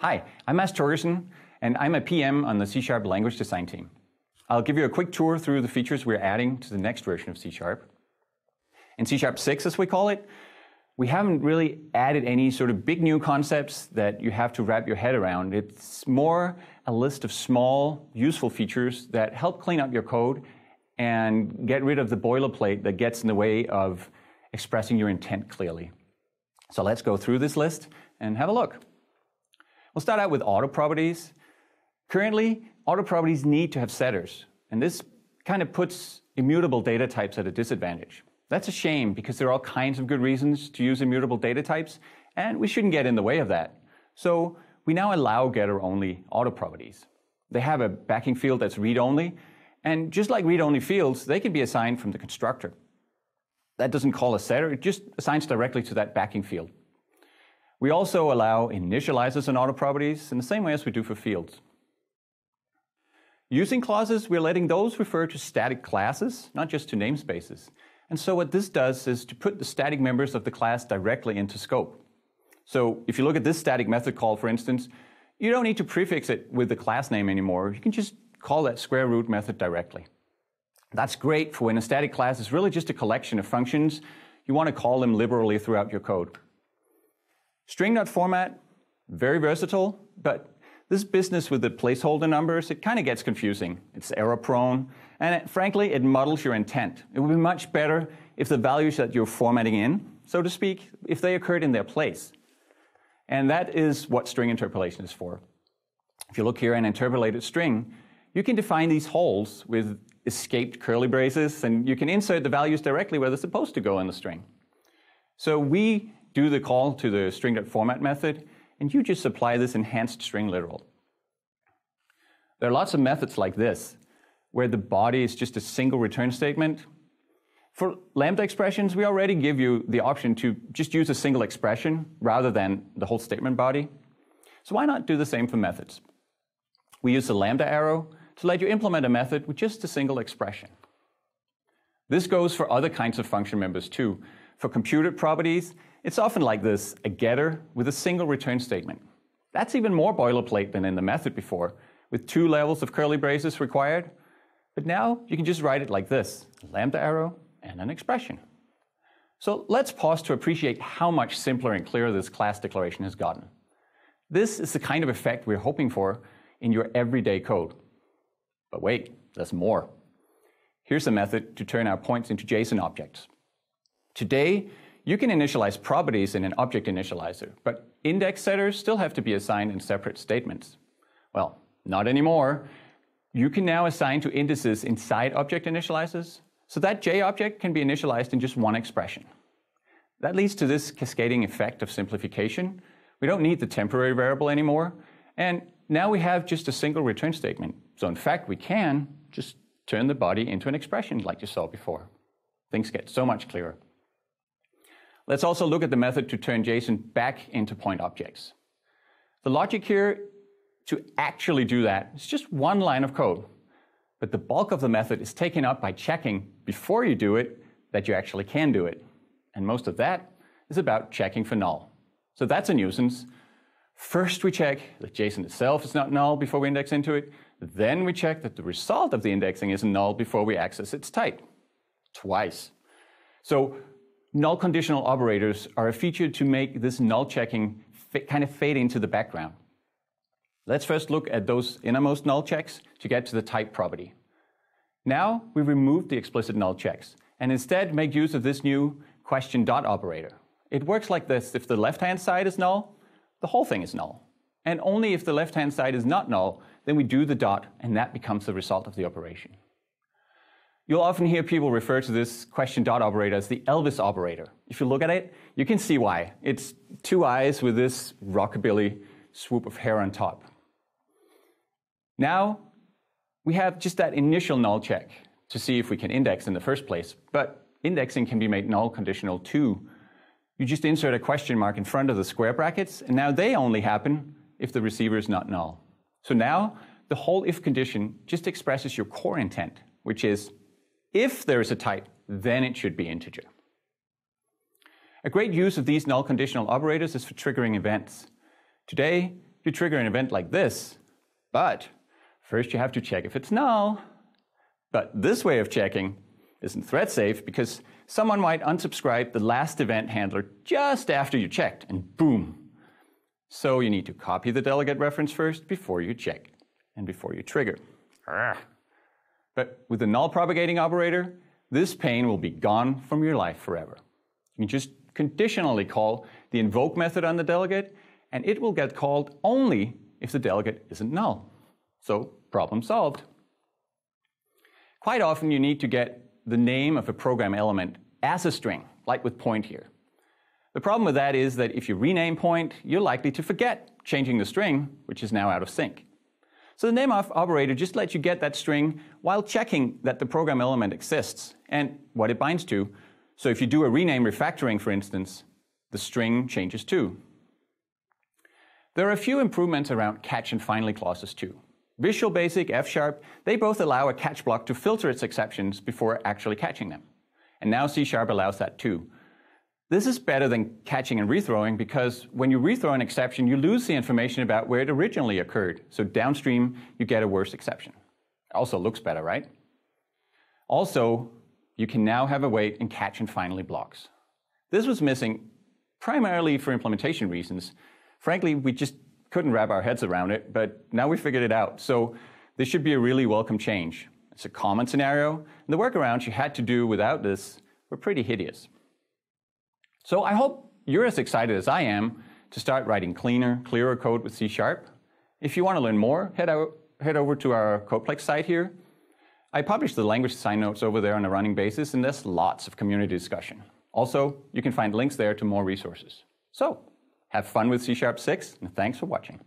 Hi, I'm Ash Torgerson, and I'm a PM on the C Sharp language design team. I'll give you a quick tour through the features we're adding to the next version of C Sharp. In C Sharp 6, as we call it, we haven't really added any sort of big new concepts that you have to wrap your head around. It's more a list of small, useful features that help clean up your code and get rid of the boilerplate that gets in the way of expressing your intent clearly. So let's go through this list and have a look. We'll start out with auto properties. Currently, auto properties need to have setters, and this kind of puts immutable data types at a disadvantage. That's a shame because there are all kinds of good reasons to use immutable data types, and we shouldn't get in the way of that. So we now allow getter-only auto properties. They have a backing field that's read-only, and just like read-only fields, they can be assigned from the constructor. That doesn't call a setter, it just assigns directly to that backing field. We also allow initializers and auto properties in the same way as we do for fields. Using clauses, we're letting those refer to static classes, not just to namespaces. And so what this does is to put the static members of the class directly into scope. So if you look at this static method call, for instance, you don't need to prefix it with the class name anymore. You can just call that square root method directly. That's great for when a static class is really just a collection of functions. You want to call them liberally throughout your code not format, very versatile, but this business with the placeholder numbers, it kind of gets confusing. It's error prone, and it, frankly, it muddles your intent. It would be much better if the values that you're formatting in, so to speak, if they occurred in their place. And that is what string interpolation is for. If you look here in interpolated string, you can define these holes with escaped curly braces, and you can insert the values directly where they're supposed to go in the string. So we do the call to the string.format method, and you just supply this enhanced string literal. There are lots of methods like this, where the body is just a single return statement. For lambda expressions, we already give you the option to just use a single expression rather than the whole statement body. So why not do the same for methods? We use the lambda arrow to let you implement a method with just a single expression. This goes for other kinds of function members too. For computed properties, it's often like this, a getter with a single return statement. That's even more boilerplate than in the method before, with two levels of curly braces required. But now you can just write it like this, lambda arrow and an expression. So let's pause to appreciate how much simpler and clearer this class declaration has gotten. This is the kind of effect we're hoping for in your everyday code. But wait, there's more. Here's a method to turn our points into JSON objects. Today, you can initialize properties in an object initializer, but index setters still have to be assigned in separate statements. Well, not anymore. You can now assign to indices inside object initializers, so that J object can be initialized in just one expression. That leads to this cascading effect of simplification. We don't need the temporary variable anymore, and now we have just a single return statement. So in fact, we can just turn the body into an expression like you saw before. Things get so much clearer. Let's also look at the method to turn JSON back into point objects. The logic here to actually do that is just one line of code, but the bulk of the method is taken up by checking before you do it that you actually can do it. And most of that is about checking for null. So that's a nuisance. First, we check that JSON itself is not null before we index into it. Then we check that the result of the indexing is null before we access its type. Twice. So Null conditional operators are a feature to make this null checking kind of fade into the background. Let's first look at those innermost null checks to get to the type property. Now we remove the explicit null checks and instead make use of this new question dot operator. It works like this. If the left-hand side is null, the whole thing is null. And only if the left-hand side is not null, then we do the dot and that becomes the result of the operation. You'll often hear people refer to this question dot operator as the Elvis operator. If you look at it, you can see why. It's two eyes with this rockabilly swoop of hair on top. Now, we have just that initial null check to see if we can index in the first place, but indexing can be made null conditional too. You just insert a question mark in front of the square brackets, and now they only happen if the receiver is not null. So now, the whole if condition just expresses your core intent, which is if there is a type, then it should be integer. A great use of these null conditional operators is for triggering events. Today, you trigger an event like this, but first you have to check if it's null. But this way of checking isn't thread safe because someone might unsubscribe the last event handler just after you checked, and boom. So you need to copy the delegate reference first before you check and before you trigger. Arrgh. But with the null propagating operator, this pain will be gone from your life forever. You can just conditionally call the invoke method on the delegate, and it will get called only if the delegate isn't null. So, problem solved. Quite often, you need to get the name of a program element as a string, like with point here. The problem with that is that if you rename point, you're likely to forget changing the string, which is now out of sync. So the name of operator just lets you get that string while checking that the program element exists and what it binds to. So if you do a rename refactoring, for instance, the string changes too. There are a few improvements around catch and finally clauses too. Visual Basic, F-sharp, they both allow a catch block to filter its exceptions before actually catching them. And now C-sharp allows that too. This is better than catching and rethrowing because when you rethrow an exception, you lose the information about where it originally occurred. So downstream, you get a worse exception. Also looks better, right? Also, you can now have a wait and catch and finally blocks. This was missing primarily for implementation reasons. Frankly, we just couldn't wrap our heads around it, but now we figured it out. So this should be a really welcome change. It's a common scenario, and the workarounds you had to do without this were pretty hideous. So I hope you're as excited as I am to start writing cleaner, clearer code with C Sharp. If you want to learn more, head, out, head over to our Codeplex site here. I publish the language design notes over there on a running basis, and there's lots of community discussion. Also, you can find links there to more resources. So, have fun with C Sharp 6, and thanks for watching.